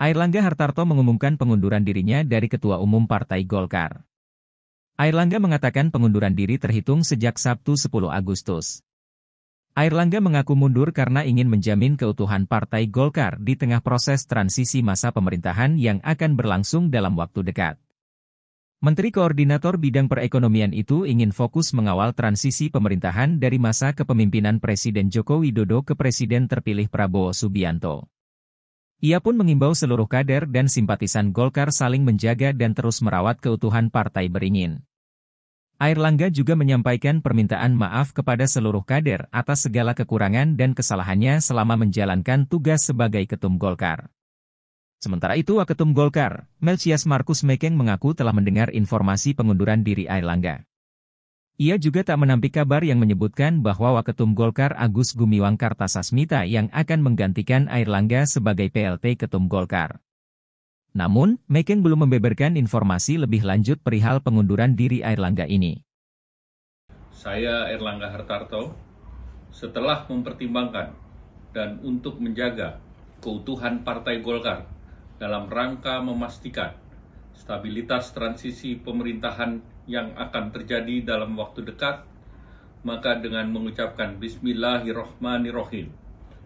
Airlangga Hartarto mengumumkan pengunduran dirinya dari Ketua Umum Partai Golkar. Airlangga mengatakan pengunduran diri terhitung sejak Sabtu 10 Agustus. Airlangga mengaku mundur karena ingin menjamin keutuhan Partai Golkar di tengah proses transisi masa pemerintahan yang akan berlangsung dalam waktu dekat. Menteri Koordinator Bidang Perekonomian itu ingin fokus mengawal transisi pemerintahan dari masa kepemimpinan Presiden Joko Widodo ke Presiden terpilih Prabowo Subianto. Ia pun mengimbau seluruh kader dan simpatisan Golkar saling menjaga dan terus merawat keutuhan partai beringin. Air Langga juga menyampaikan permintaan maaf kepada seluruh kader atas segala kekurangan dan kesalahannya selama menjalankan tugas sebagai Ketum Golkar. Sementara itu Waketum Golkar, Melchias Markus Mekeng mengaku telah mendengar informasi pengunduran diri Air Langga. Ia juga tak menampik kabar yang menyebutkan bahwa Waketum Golkar Agus Gumiwang Kartasasmita yang akan menggantikan Air Langga sebagai PLT Ketum Golkar. Namun, Mekeng belum membeberkan informasi lebih lanjut perihal pengunduran diri Air Langga ini. Saya Langga Hartarto, setelah mempertimbangkan dan untuk menjaga keutuhan Partai Golkar dalam rangka memastikan stabilitas transisi pemerintahan yang akan terjadi dalam waktu dekat, maka dengan mengucapkan Bismillahirrohmanirrohim,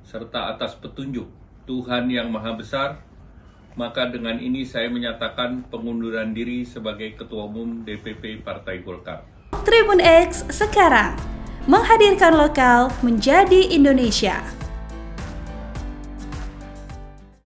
serta atas petunjuk Tuhan Yang Maha Besar, maka dengan ini saya menyatakan pengunduran diri sebagai Ketua Umum DPP Partai Golkar. Tribun X sekarang menghadirkan lokal menjadi Indonesia.